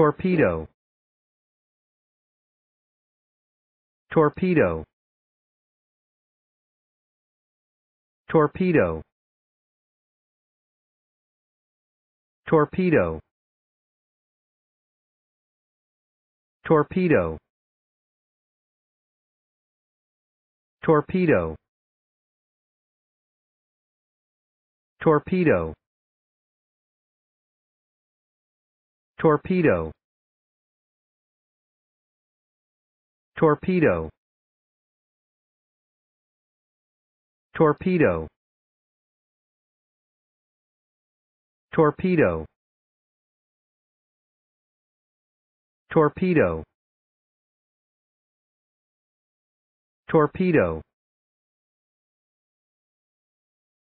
Torpedo. Torpedo. Torpedo. Torpedo. Torpedo. Torpedo. Torpedo. Torpedo Torpedo Torpedo Torpedo Torpedo Torpedo